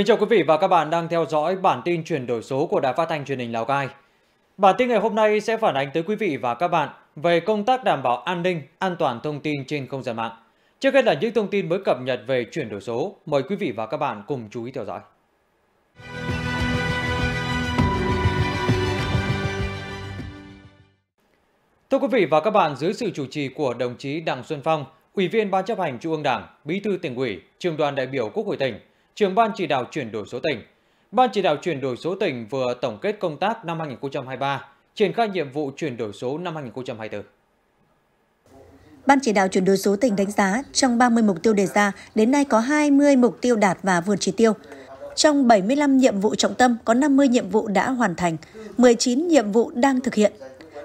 Kính chào quý vị và các bạn đang theo dõi bản tin chuyển đổi số của Đài Phát thanh Truyền hình Lào Cai. Bản tin ngày hôm nay sẽ phản ánh tới quý vị và các bạn về công tác đảm bảo an ninh, an toàn thông tin trên không gian mạng. Trước hết là những thông tin mới cập nhật về chuyển đổi số, mời quý vị và các bạn cùng chú ý theo dõi. Thưa quý vị và các bạn, dưới sự chủ trì của đồng chí Đặng Xuân Phong, Ủy viên Ban chấp hành Trung ương Đảng, Bí thư tỉnh ủy, Trường đoàn đại biểu Quốc hội tỉnh, trưởng ban chỉ đạo chuyển đổi số tỉnh. Ban chỉ đạo chuyển đổi số tỉnh vừa tổng kết công tác năm 2023, triển khai nhiệm vụ chuyển đổi số năm 2024. Ban chỉ đạo chuyển đổi số tỉnh đánh giá trong 30 mục tiêu đề ra, đến nay có 20 mục tiêu đạt và vượt chỉ tiêu. Trong 75 nhiệm vụ trọng tâm có 50 nhiệm vụ đã hoàn thành, 19 nhiệm vụ đang thực hiện.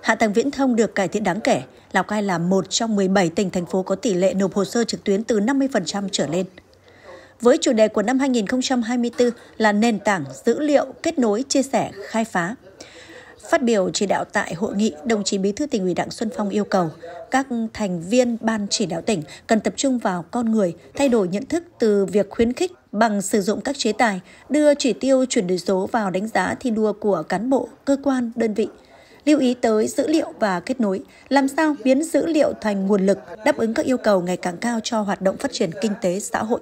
Hạ tầng viễn thông được cải thiện đáng kể, Lào Cai là một trong 17 tỉnh thành phố có tỷ lệ nộp hồ sơ trực tuyến từ 50% trở lên với chủ đề của năm 2024 là nền tảng dữ liệu kết nối chia sẻ khai phá. Phát biểu chỉ đạo tại hội nghị, đồng chí Bí thư tỉnh ủy Đặng Xuân Phong yêu cầu các thành viên ban chỉ đạo tỉnh cần tập trung vào con người, thay đổi nhận thức từ việc khuyến khích bằng sử dụng các chế tài, đưa chỉ tiêu chuyển đổi số vào đánh giá thi đua của cán bộ, cơ quan, đơn vị. Lưu ý tới dữ liệu và kết nối, làm sao biến dữ liệu thành nguồn lực đáp ứng các yêu cầu ngày càng cao cho hoạt động phát triển kinh tế xã hội.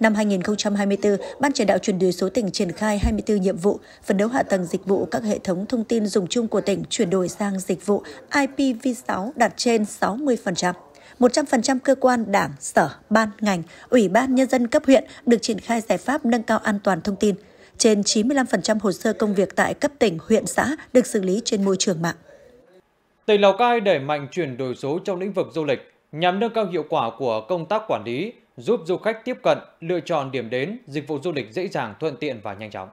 Năm 2024, Ban chỉ đạo chuyển đổi số tỉnh triển khai 24 nhiệm vụ phấn đấu hạ tầng dịch vụ các hệ thống thông tin dùng chung của tỉnh chuyển đổi sang dịch vụ IPv6 đạt trên 60%. 100% cơ quan, đảng, sở, ban, ngành, ủy ban nhân dân cấp huyện được triển khai giải pháp nâng cao an toàn thông tin. Trên 95% hồ sơ công việc tại cấp tỉnh, huyện, xã được xử lý trên môi trường mạng. Tỉnh Lào Cai đẩy mạnh chuyển đổi số trong lĩnh vực du lịch nhằm nâng cao hiệu quả của công tác quản lý, giúp du khách tiếp cận, lựa chọn điểm đến, dịch vụ du lịch dễ dàng, thuận tiện và nhanh chóng.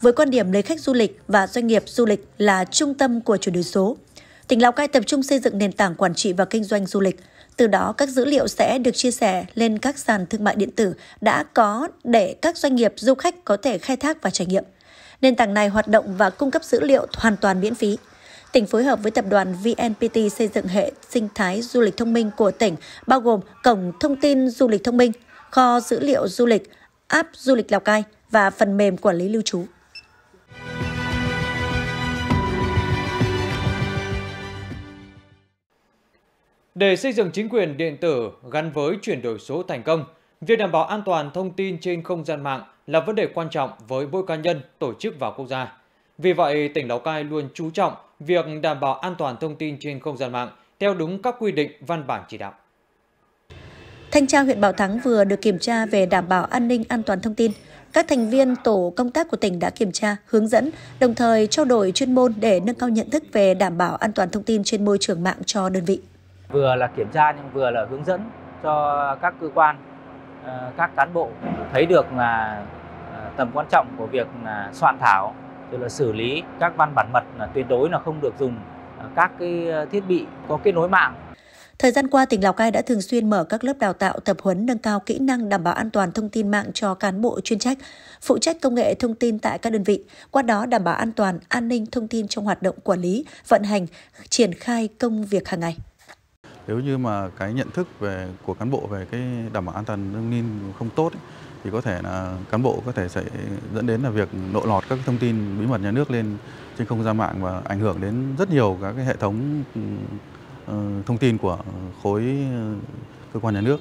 Với quan điểm lấy khách du lịch và doanh nghiệp du lịch là trung tâm của chuyển đổi số, tỉnh Lào Cai tập trung xây dựng nền tảng quản trị và kinh doanh du lịch. Từ đó, các dữ liệu sẽ được chia sẻ lên các sàn thương mại điện tử đã có để các doanh nghiệp du khách có thể khai thác và trải nghiệm. Nền tảng này hoạt động và cung cấp dữ liệu hoàn toàn miễn phí tỉnh phối hợp với tập đoàn VNPT xây dựng hệ sinh thái du lịch thông minh của tỉnh, bao gồm cổng thông tin du lịch thông minh, kho dữ liệu du lịch, app du lịch Lào Cai và phần mềm quản lý lưu trú. Để xây dựng chính quyền điện tử gắn với chuyển đổi số thành công, việc đảm bảo an toàn thông tin trên không gian mạng là vấn đề quan trọng với mỗi cá nhân, tổ chức và quốc gia. Vì vậy, tỉnh Lào Cai luôn chú trọng việc đảm bảo an toàn thông tin trên không gian mạng theo đúng các quy định văn bản chỉ đạo. Thanh tra huyện Bảo Thắng vừa được kiểm tra về đảm bảo an ninh an toàn thông tin. Các thành viên tổ công tác của tỉnh đã kiểm tra, hướng dẫn, đồng thời trao đổi chuyên môn để nâng cao nhận thức về đảm bảo an toàn thông tin trên môi trường mạng cho đơn vị. Vừa là kiểm tra nhưng vừa là hướng dẫn cho các cơ quan, ờ, các cán bộ thấy được là ờ, tầm quan trọng của việc soạn thảo rồi là xử lý các văn bản mật là tuyệt đối là không được dùng à, các cái ờ, thiết bị có kết nối mạng Thời gian qua, tỉnh Lào Cai đã thường xuyên mở các lớp đào tạo tập huấn nâng cao kỹ năng đảm bảo an toàn thông tin mạng cho cán bộ chuyên trách, phụ trách công nghệ thông tin tại các đơn vị, qua đó đảm bảo an toàn, an ninh thông tin trong hoạt động quản lý, vận hành, triển khai công việc hàng ngày nếu như mà cái nhận thức về của cán bộ về cái đảm bảo an toàn thông tin không tốt ấy, thì có thể là cán bộ có thể sẽ dẫn đến là việc lộ lọt các thông tin bí mật nhà nước lên trên không gian mạng và ảnh hưởng đến rất nhiều các cái hệ thống ừ, ờ, thông tin của khối ờ, cơ quan nhà nước.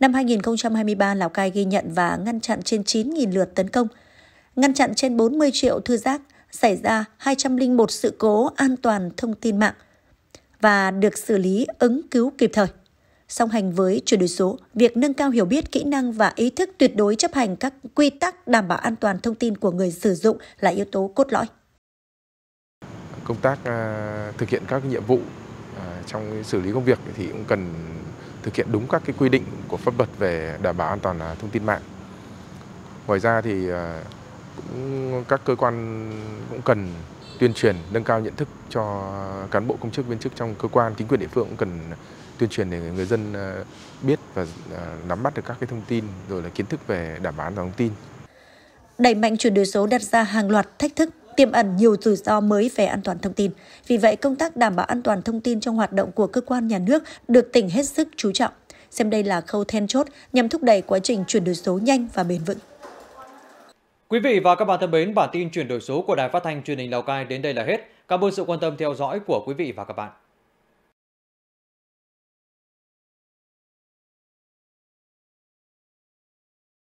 Năm 2023, Lào Cai ghi nhận và ngăn chặn trên 9.000 lượt tấn công, ngăn chặn trên 40 triệu thư giác, xảy ra 201 sự cố an toàn thông tin mạng – và được xử lý ứng cứu kịp thời. Song hành với chuyển đổi số, việc nâng cao hiểu biết, kỹ năng và ý thức tuyệt đối chấp hành các quy tắc đảm bảo an toàn thông tin của người sử dụng là yếu tố cốt lõi. Công tác à, thực hiện các nhiệm vụ à, trong xử lý công việc thì cũng cần thực hiện đúng các cái quy định của pháp luật về đảm bảo an toàn à, thông tin mạng. Ngoài ra thì cũng các cơ quan cũng cần tuyên truyền nâng cao nhận thức cho cán bộ công chức viên chức trong cơ quan chính quyền địa phương cũng cần tuyên truyền để người dân ờ, biết và ờ, nắm bắt được các cái thông tin rồi là kiến thức về đảm bảo an toàn thông tin. Đẩy mạnh chuyển đổi số đặt ra hàng loạt thách thức tiềm ẩn nhiều rủi ro mới về an toàn thông tin. Vì vậy, công tác đảm bảo an toàn thông tin trong hoạt động của cơ quan nhà nước được tỉnh hết sức chú trọng. Xem đây là khâu then chốt nhằm thúc đẩy quá trình chuyển đổi số nhanh và bền vững. Quý vị và các bạn thân mến, bản tin chuyển đổi số của Đài Phát thanh Truyền hình Lào Cai đến đây là hết. Cảm ơn sự quan tâm theo dõi của quý vị và các bạn.